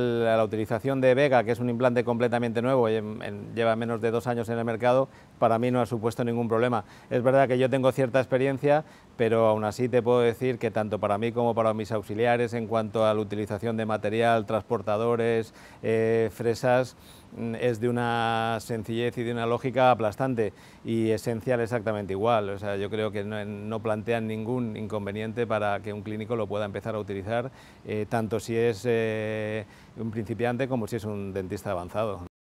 La, utilización de Vega, que es un implante completamente nuevo y eh, lleva menos de dos años en el mercado, para mí no ha supuesto ningún problema. Es verdad que yo tengo cierta experiencia pero aún así te puedo decir que tanto para mí como para mis auxiliares en cuanto a la utilización de material, transportadores, eh, fresas, mm, es de una sencillez y de una lógica aplastante y esencial exactamente igual. O sea, yo creo que no, plantean ningún inconveniente para que un clínico lo pueda empezar a utilizar, eh, tanto si es eh, un principiante como si es un dentista avanzado.